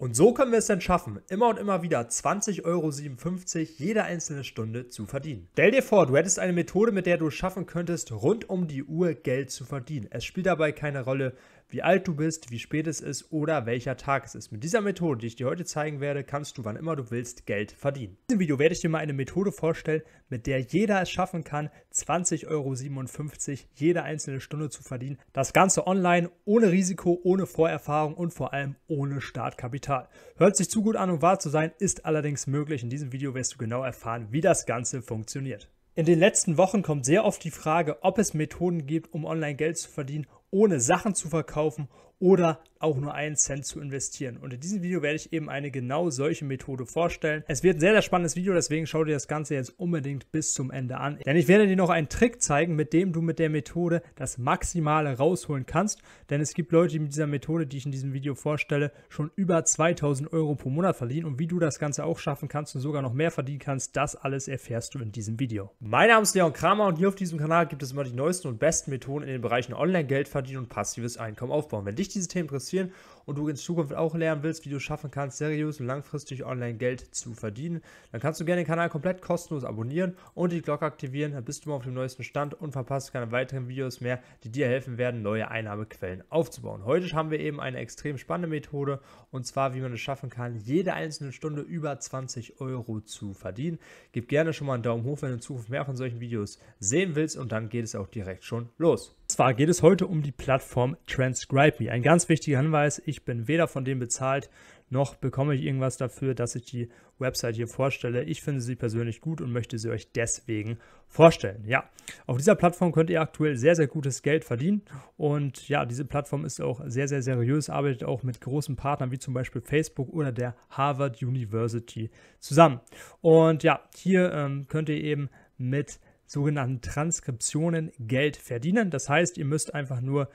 Und so können wir es denn schaffen, immer und immer wieder 20,57 Euro jede einzelne Stunde zu verdienen. Stell dir vor, du hättest eine Methode, mit der du es schaffen könntest, rund um die Uhr Geld zu verdienen. Es spielt dabei keine Rolle, wie alt du bist, wie spät es ist oder welcher Tag es ist. Mit dieser Methode, die ich dir heute zeigen werde, kannst du wann immer du willst Geld verdienen. In diesem Video werde ich dir mal eine Methode vorstellen, mit der jeder es schaffen kann, 20,57 Euro jede einzelne Stunde zu verdienen. Das Ganze online, ohne Risiko, ohne Vorerfahrung und vor allem ohne Startkapital. Hört sich zu gut an, um wahr zu sein, ist allerdings möglich. In diesem Video wirst du genau erfahren, wie das Ganze funktioniert. In den letzten Wochen kommt sehr oft die Frage, ob es Methoden gibt, um online Geld zu verdienen ohne Sachen zu verkaufen oder auch nur einen Cent zu investieren. Und in diesem Video werde ich eben eine genau solche Methode vorstellen. Es wird ein sehr, sehr spannendes Video, deswegen schau dir das Ganze jetzt unbedingt bis zum Ende an. Denn ich werde dir noch einen Trick zeigen, mit dem du mit der Methode das Maximale rausholen kannst. Denn es gibt Leute, die mit dieser Methode, die ich in diesem Video vorstelle, schon über 2000 Euro pro Monat verdienen. Und wie du das Ganze auch schaffen kannst und sogar noch mehr verdienen kannst, das alles erfährst du in diesem Video. Mein Name ist Leon Kramer und hier auf diesem Kanal gibt es immer die neuesten und besten Methoden in den Bereichen Online-Geldverdienst verdienen und passives Einkommen aufbauen. Wenn dich diese Themen interessieren und du in Zukunft auch lernen willst, wie du schaffen kannst, seriös und langfristig online Geld zu verdienen, dann kannst du gerne den Kanal komplett kostenlos abonnieren und die Glocke aktivieren, dann bist du immer auf dem neuesten Stand und verpasst keine weiteren Videos mehr, die dir helfen werden, neue Einnahmequellen aufzubauen. Heute haben wir eben eine extrem spannende Methode und zwar, wie man es schaffen kann, jede einzelne Stunde über 20 Euro zu verdienen. Gib gerne schon mal einen Daumen hoch, wenn du in Zukunft mehr von solchen Videos sehen willst und dann geht es auch direkt schon los. Und zwar geht es heute um die Plattform Transcribe. Ein ganz wichtiger Hinweis, ich ich bin weder von denen bezahlt, noch bekomme ich irgendwas dafür, dass ich die Website hier vorstelle. Ich finde sie persönlich gut und möchte sie euch deswegen vorstellen. Ja, auf dieser Plattform könnt ihr aktuell sehr, sehr gutes Geld verdienen. Und ja, diese Plattform ist auch sehr, sehr seriös, arbeitet auch mit großen Partnern wie zum Beispiel Facebook oder der Harvard University zusammen. Und ja, hier ähm, könnt ihr eben mit sogenannten Transkriptionen Geld verdienen. Das heißt, ihr müsst einfach nur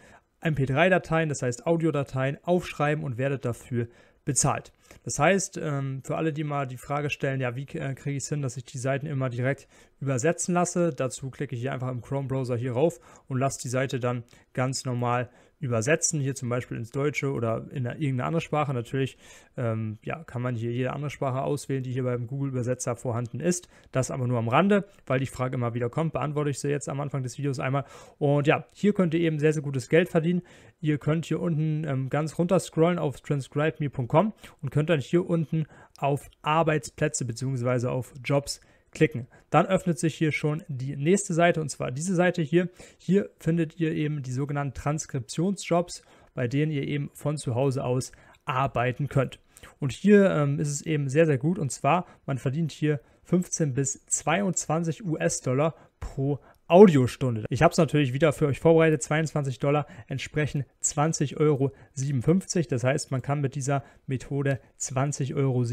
MP3-Dateien, das heißt Audiodateien, aufschreiben und werdet dafür bezahlt. Das heißt, ähm, für alle, die mal die Frage stellen, ja, wie äh, kriege ich es hin, dass ich die Seiten immer direkt übersetzen lasse, dazu klicke ich hier einfach im Chrome-Browser hier rauf und lasse die Seite dann ganz normal übersetzen übersetzen, hier zum Beispiel ins Deutsche oder in irgendeine andere Sprache. Natürlich ähm, ja, kann man hier jede andere Sprache auswählen, die hier beim Google-Übersetzer vorhanden ist. Das aber nur am Rande, weil die Frage immer wieder kommt, beantworte ich sie jetzt am Anfang des Videos einmal. Und ja, hier könnt ihr eben sehr, sehr gutes Geld verdienen. Ihr könnt hier unten ähm, ganz runter scrollen auf transcribeme.com und könnt dann hier unten auf Arbeitsplätze bzw. auf Jobs gehen klicken. Dann öffnet sich hier schon die nächste Seite und zwar diese Seite hier. Hier findet ihr eben die sogenannten Transkriptionsjobs, bei denen ihr eben von zu Hause aus arbeiten könnt. Und hier ähm, ist es eben sehr, sehr gut und zwar, man verdient hier 15 bis 22 US-Dollar pro Audiostunde. Ich habe es natürlich wieder für euch vorbereitet. 22 Dollar entsprechen 20,57 Euro. Das heißt, man kann mit dieser Methode 20,57 Euro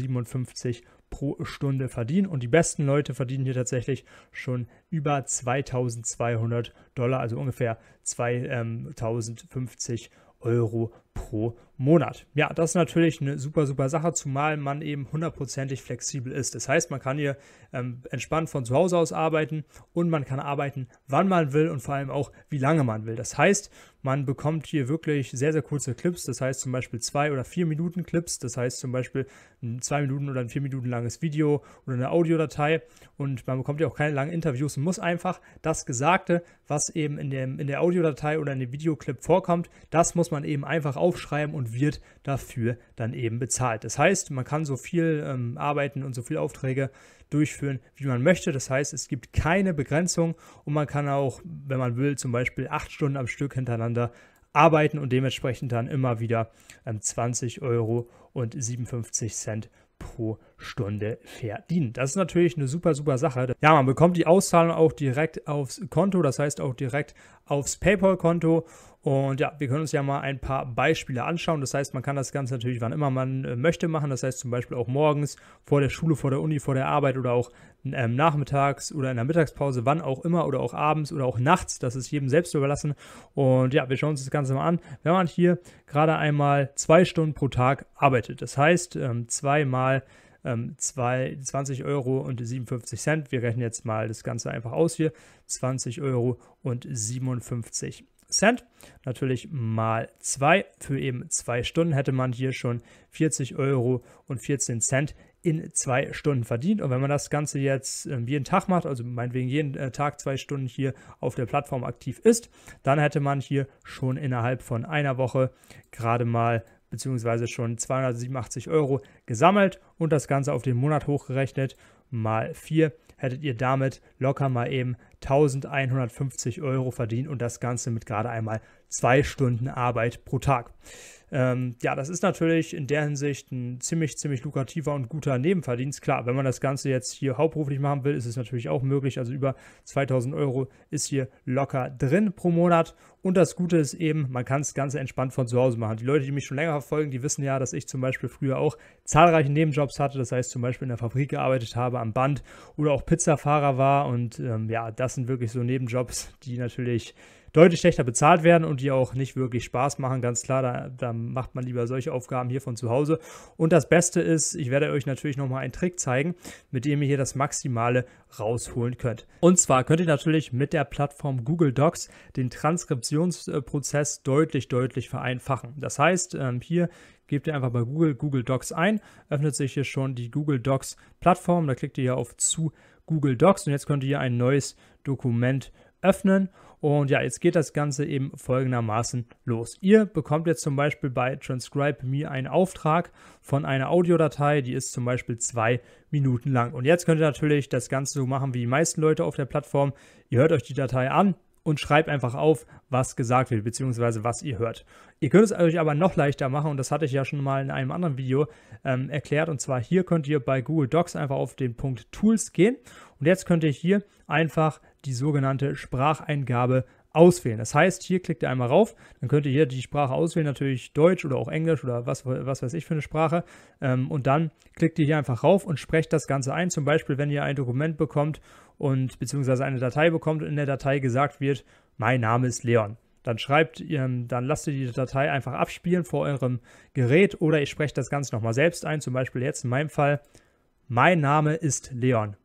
pro Stunde verdienen. Und die besten Leute verdienen hier tatsächlich schon über 2200 Dollar, also ungefähr 2050 ähm, Euro pro Stunde. Monat. Ja, das ist natürlich eine super, super Sache, zumal man eben hundertprozentig flexibel ist. Das heißt, man kann hier ähm, entspannt von zu Hause aus arbeiten und man kann arbeiten, wann man will und vor allem auch, wie lange man will. Das heißt, man bekommt hier wirklich sehr, sehr kurze Clips, das heißt zum Beispiel zwei oder vier Minuten Clips, das heißt zum Beispiel ein zwei Minuten oder ein vier Minuten langes Video oder eine Audiodatei und man bekommt ja auch keine langen Interviews und muss einfach das Gesagte, was eben in, dem, in der Audiodatei oder in dem Videoclip vorkommt, das muss man eben einfach aufschreiben und wird dafür dann eben bezahlt. Das heißt, man kann so viel ähm, arbeiten und so viele Aufträge durchführen, wie man möchte. Das heißt, es gibt keine Begrenzung und man kann auch, wenn man will, zum Beispiel acht Stunden am Stück hintereinander arbeiten und dementsprechend dann immer wieder ähm, 20 Euro und 57 Cent pro Stunde verdienen. Das ist natürlich eine super, super Sache. Ja, man bekommt die Auszahlung auch direkt aufs Konto, das heißt auch direkt aufs PayPal-Konto und ja, wir können uns ja mal ein paar Beispiele anschauen. Das heißt, man kann das Ganze natürlich wann immer man äh, möchte machen. Das heißt zum Beispiel auch morgens, vor der Schule, vor der Uni, vor der Arbeit oder auch ähm, nachmittags oder in der Mittagspause, wann auch immer oder auch abends oder auch nachts. Das ist jedem selbst überlassen. Und ja, wir schauen uns das Ganze mal an. Wenn man hier gerade einmal zwei Stunden pro Tag arbeitet, das heißt ähm, zweimal 20 ähm, Euro und 57 Cent. Wir rechnen jetzt mal das Ganze einfach aus hier. 20 Euro und 57 Cent. Natürlich mal 2 für eben 2 Stunden hätte man hier schon 40 Euro und 14 Cent in zwei Stunden verdient. Und wenn man das Ganze jetzt ähm, jeden Tag macht, also meinetwegen jeden äh, Tag zwei Stunden hier auf der Plattform aktiv ist, dann hätte man hier schon innerhalb von einer Woche gerade mal beziehungsweise schon 287 Euro gesammelt und das Ganze auf den Monat hochgerechnet mal 4 hättet ihr damit locker mal eben 1150 Euro verdienen und das Ganze mit gerade einmal zwei Stunden Arbeit pro Tag. Ähm, ja, das ist natürlich in der Hinsicht ein ziemlich, ziemlich lukrativer und guter Nebenverdienst. Klar, wenn man das Ganze jetzt hier hauptberuflich machen will, ist es natürlich auch möglich. Also über 2000 Euro ist hier locker drin pro Monat. Und das Gute ist eben, man kann das Ganze entspannt von zu Hause machen. Die Leute, die mich schon länger verfolgen, die wissen ja, dass ich zum Beispiel früher auch zahlreiche Nebenjobs hatte. Das heißt, zum Beispiel in der Fabrik gearbeitet habe, am Band oder auch Pizzafahrer war. Und ähm, ja, das das sind wirklich so Nebenjobs, die natürlich deutlich schlechter bezahlt werden und die auch nicht wirklich Spaß machen. Ganz klar, da, da, macht man lieber solche Aufgaben hier von zu Hause. Und das Beste ist, ich werde euch natürlich nochmal einen Trick zeigen, mit dem ihr hier das Maximale rausholen könnt. Und zwar könnt ihr natürlich mit der Plattform Google Docs den Transkriptionsprozess deutlich, deutlich vereinfachen. Das heißt, ähm, hier gebt ihr einfach bei Google Google Docs ein, öffnet sich hier schon die Google Docs Plattform, da klickt ihr hier auf zu Google Docs. Und jetzt könnt ihr ein neues Dokument öffnen. Und ja, jetzt geht das Ganze eben folgendermaßen los. Ihr bekommt jetzt zum Beispiel bei Transcribe Me einen Auftrag von einer Audiodatei, die ist zum Beispiel zwei Minuten lang. Und jetzt könnt ihr natürlich das Ganze so machen wie die meisten Leute auf der Plattform. Ihr hört euch die Datei an, und schreibt einfach auf, was gesagt wird, beziehungsweise was ihr hört. Ihr könnt es euch aber noch leichter machen und das hatte ich ja schon mal in einem anderen Video ähm, erklärt. Und zwar hier könnt ihr bei Google Docs einfach auf den Punkt Tools gehen und jetzt könnt ihr hier einfach die sogenannte Spracheingabe auswählen. Das heißt, hier klickt ihr einmal rauf, dann könnt ihr hier die Sprache auswählen, natürlich Deutsch oder auch Englisch oder was, was weiß ich für eine Sprache. Ähm, und dann klickt ihr hier einfach rauf und sprecht das Ganze ein. Zum Beispiel, wenn ihr ein Dokument bekommt und beziehungsweise eine Datei bekommt und in der Datei gesagt wird, mein Name ist Leon. Dann schreibt ihr, ähm, dann lasst ihr die Datei einfach abspielen vor eurem Gerät oder ihr sprecht das Ganze nochmal selbst ein. Zum Beispiel jetzt in meinem Fall, mein Name ist Leon.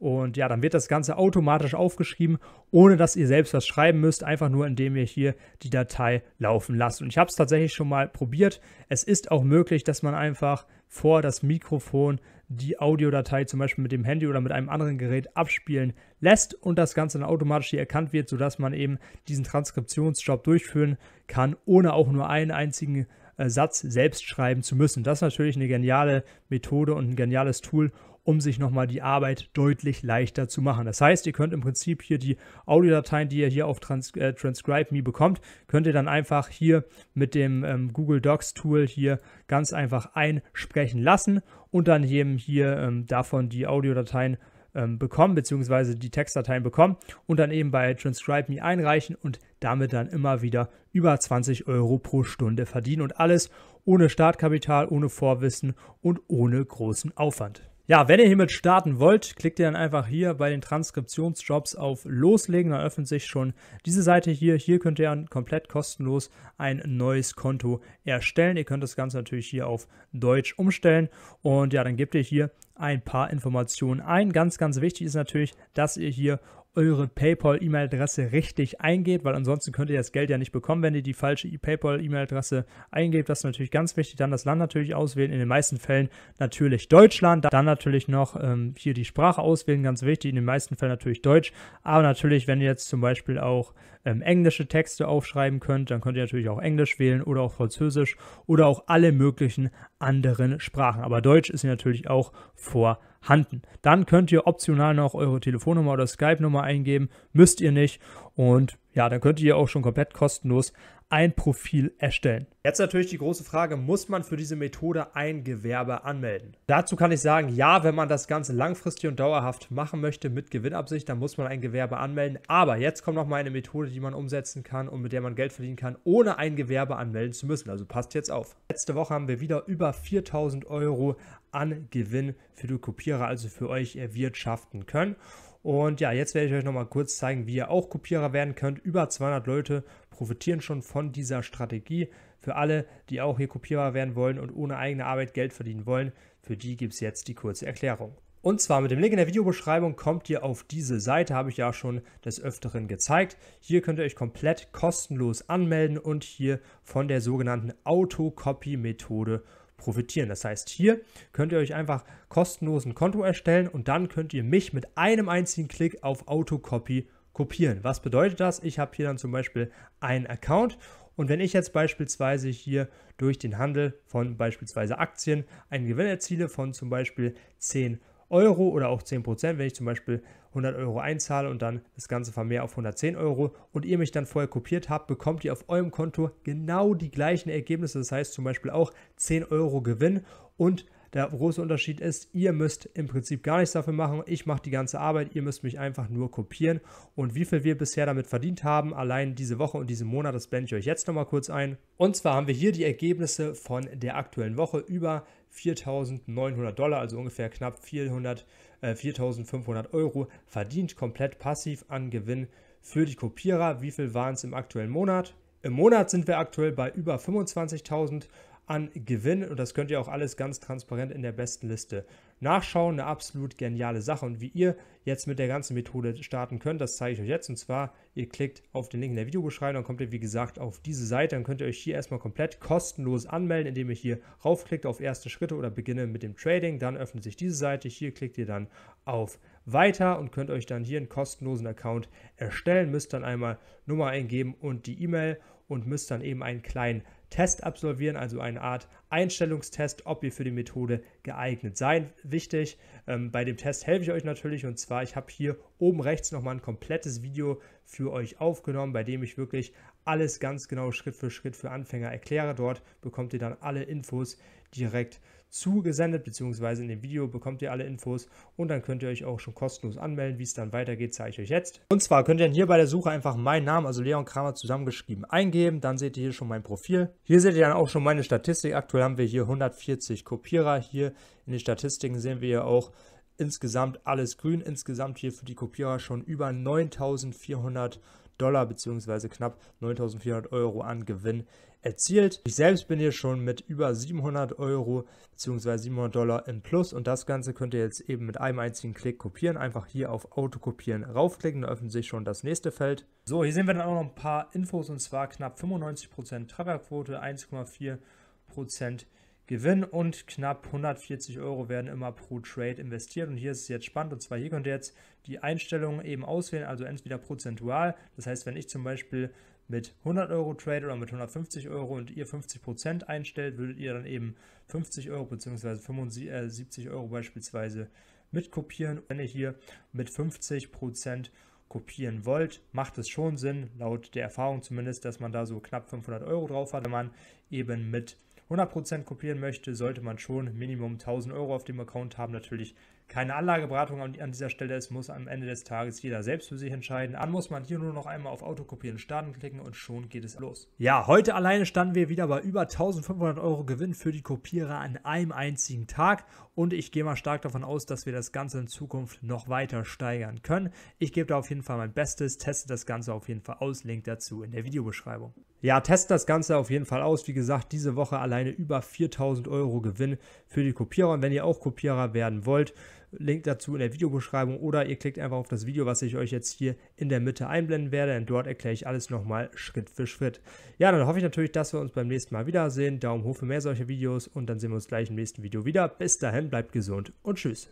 Und ja, dann wird das Ganze automatisch aufgeschrieben, ohne dass ihr selbst was schreiben müsst, einfach nur indem ihr hier die Datei laufen lasst. Und ich habe es tatsächlich schon mal probiert. Es ist auch möglich, dass man einfach vor das Mikrofon die Audiodatei zum Beispiel mit dem Handy oder mit einem anderen Gerät abspielen lässt und das Ganze dann automatisch hier erkannt wird, sodass man eben diesen Transkriptionsjob durchführen kann, ohne auch nur einen einzigen Satz selbst schreiben zu müssen. Das ist natürlich eine geniale Methode und ein geniales Tool, um sich nochmal die Arbeit deutlich leichter zu machen. Das heißt, ihr könnt im Prinzip hier die Audiodateien, die ihr hier auf Trans äh, Transcribe Me bekommt, könnt ihr dann einfach hier mit dem ähm, Google Docs Tool hier ganz einfach einsprechen lassen und dann eben hier ähm, davon die Audiodateien ähm, bekommen, beziehungsweise die Textdateien bekommen und dann eben bei TranscribeMe einreichen und damit dann immer wieder über 20 Euro pro Stunde verdienen und alles ohne Startkapital, ohne Vorwissen und ohne großen Aufwand. Ja, wenn ihr hiermit starten wollt, klickt ihr dann einfach hier bei den Transkriptionsjobs auf Loslegen, dann öffnet sich schon diese Seite hier. Hier könnt ihr dann komplett kostenlos ein neues Konto erstellen. Ihr könnt das Ganze natürlich hier auf Deutsch umstellen und ja, dann gebt ihr hier ein paar Informationen ein. Ganz, ganz wichtig ist natürlich, dass ihr hier eure PayPal-E-Mail-Adresse richtig eingebt, weil ansonsten könnt ihr das Geld ja nicht bekommen, wenn ihr die falsche PayPal-E-Mail-Adresse eingebt. Das ist natürlich ganz wichtig. Dann das Land natürlich auswählen. In den meisten Fällen natürlich Deutschland. Dann natürlich noch ähm, hier die Sprache auswählen, ganz wichtig. In den meisten Fällen natürlich Deutsch. Aber natürlich, wenn ihr jetzt zum Beispiel auch ähm, englische Texte aufschreiben könnt, dann könnt ihr natürlich auch Englisch wählen oder auch Französisch oder auch alle möglichen anderen Sprachen. Aber Deutsch ist natürlich auch vorhanden handen. Dann könnt ihr optional noch eure Telefonnummer oder Skype-Nummer eingeben, müsst ihr nicht und ja, dann könnt ihr auch schon komplett kostenlos ein Profil erstellen. Jetzt natürlich die große Frage, muss man für diese Methode ein Gewerbe anmelden? Dazu kann ich sagen, ja, wenn man das Ganze langfristig und dauerhaft machen möchte mit Gewinnabsicht, dann muss man ein Gewerbe anmelden. Aber jetzt kommt noch mal eine Methode, die man umsetzen kann und mit der man Geld verdienen kann, ohne ein Gewerbe anmelden zu müssen. Also passt jetzt auf. Letzte Woche haben wir wieder über 4000 Euro an Gewinn für die Kopierer, also für euch erwirtschaften können. Und ja, jetzt werde ich euch nochmal kurz zeigen, wie ihr auch Kopierer werden könnt. Über 200 Leute profitieren schon von dieser Strategie. Für alle, die auch hier Kopierer werden wollen und ohne eigene Arbeit Geld verdienen wollen, für die gibt es jetzt die kurze Erklärung. Und zwar mit dem Link in der Videobeschreibung kommt ihr auf diese Seite, habe ich ja schon des Öfteren gezeigt. Hier könnt ihr euch komplett kostenlos anmelden und hier von der sogenannten Autocopy-Methode profitieren profitieren. Das heißt, hier könnt ihr euch einfach kostenlos ein Konto erstellen und dann könnt ihr mich mit einem einzigen Klick auf Autocopy kopieren. Was bedeutet das? Ich habe hier dann zum Beispiel einen Account und wenn ich jetzt beispielsweise hier durch den Handel von beispielsweise Aktien einen Gewinn erziele von zum Beispiel 10 Euro, Euro oder auch 10 Prozent, wenn ich zum Beispiel 100 Euro einzahle und dann das Ganze vermehre auf 110 Euro und ihr mich dann vorher kopiert habt, bekommt ihr auf eurem Konto genau die gleichen Ergebnisse. Das heißt zum Beispiel auch 10 Euro Gewinn und der große Unterschied ist, ihr müsst im Prinzip gar nichts dafür machen. Ich mache die ganze Arbeit, ihr müsst mich einfach nur kopieren. Und wie viel wir bisher damit verdient haben, allein diese Woche und diesen Monat, das blende ich euch jetzt nochmal kurz ein. Und zwar haben wir hier die Ergebnisse von der aktuellen Woche über 4.900 Dollar, also ungefähr knapp 4.500 äh, Euro verdient, komplett passiv an Gewinn für die Kopierer. Wie viel waren es im aktuellen Monat? Im Monat sind wir aktuell bei über 25.000 an Gewinn und das könnt ihr auch alles ganz transparent in der besten Liste nachschauen. Eine absolut geniale Sache und wie ihr jetzt mit der ganzen Methode starten könnt, das zeige ich euch jetzt und zwar ihr klickt auf den Link in der Videobeschreibung, dann kommt ihr wie gesagt auf diese Seite, dann könnt ihr euch hier erstmal komplett kostenlos anmelden, indem ihr hier raufklickt auf erste Schritte oder beginne mit dem Trading, dann öffnet sich diese Seite, hier klickt ihr dann auf weiter und könnt euch dann hier einen kostenlosen Account erstellen, müsst dann einmal Nummer eingeben und die E-Mail und müsst dann eben einen kleinen Test absolvieren, also eine Art Einstellungstest, ob ihr für die Methode geeignet seid. Wichtig, ähm, bei dem Test helfe ich euch natürlich und zwar, ich habe hier oben rechts nochmal ein komplettes Video für euch aufgenommen, bei dem ich wirklich alles ganz genau Schritt für Schritt für Anfänger erkläre. Dort bekommt ihr dann alle Infos direkt zugesendet, beziehungsweise in dem Video bekommt ihr alle Infos und dann könnt ihr euch auch schon kostenlos anmelden. Wie es dann weitergeht, zeige ich euch jetzt. Und zwar könnt ihr dann hier bei der Suche einfach meinen Namen, also Leon Kramer zusammengeschrieben, eingeben. Dann seht ihr hier schon mein Profil. Hier seht ihr dann auch schon meine Statistik. Aktuell haben wir hier 140 Kopierer. Hier in den Statistiken sehen wir ja auch, Insgesamt alles grün, insgesamt hier für die Kopierer schon über 9400 Dollar bzw. knapp 9400 Euro an Gewinn erzielt. Ich selbst bin hier schon mit über 700 Euro bzw. 700 Dollar im Plus und das Ganze könnt ihr jetzt eben mit einem einzigen Klick kopieren. Einfach hier auf Autokopieren raufklicken, dann öffnet sich schon das nächste Feld. So, hier sehen wir dann auch noch ein paar Infos und zwar knapp 95% Trefferquote, 1,4% Gewinn und knapp 140 Euro werden immer pro Trade investiert. Und hier ist es jetzt spannend. Und zwar hier könnt ihr jetzt die Einstellungen eben auswählen, also entweder prozentual. Das heißt, wenn ich zum Beispiel mit 100 Euro trade oder mit 150 Euro und ihr 50% Prozent einstellt, würdet ihr dann eben 50 Euro äh, bzw. 75 Euro beispielsweise mitkopieren. Wenn ihr hier mit 50% Prozent kopieren wollt, macht es schon Sinn, laut der Erfahrung zumindest, dass man da so knapp 500 Euro drauf hat, wenn man eben mit 100% kopieren möchte, sollte man schon Minimum 1000 Euro auf dem Account haben. Natürlich keine Anlageberatung an dieser Stelle. Es muss am Ende des Tages jeder selbst für sich entscheiden. An muss man hier nur noch einmal auf Autokopieren starten klicken und schon geht es los. Ja, heute alleine standen wir wieder bei über 1500 Euro Gewinn für die Kopierer an einem einzigen Tag und ich gehe mal stark davon aus, dass wir das Ganze in Zukunft noch weiter steigern können. Ich gebe da auf jeden Fall mein Bestes, teste das Ganze auf jeden Fall aus. Link dazu in der Videobeschreibung ja, test das Ganze auf jeden Fall aus. Wie gesagt, diese Woche alleine über 4000 Euro Gewinn für die Kopierer. Und wenn ihr auch Kopierer werden wollt, Link dazu in der Videobeschreibung oder ihr klickt einfach auf das Video, was ich euch jetzt hier in der Mitte einblenden werde, denn dort erkläre ich alles nochmal Schritt für Schritt. Ja, dann hoffe ich natürlich, dass wir uns beim nächsten Mal wiedersehen. Daumen hoch für mehr solcher Videos und dann sehen wir uns gleich im nächsten Video wieder. Bis dahin, bleibt gesund und tschüss.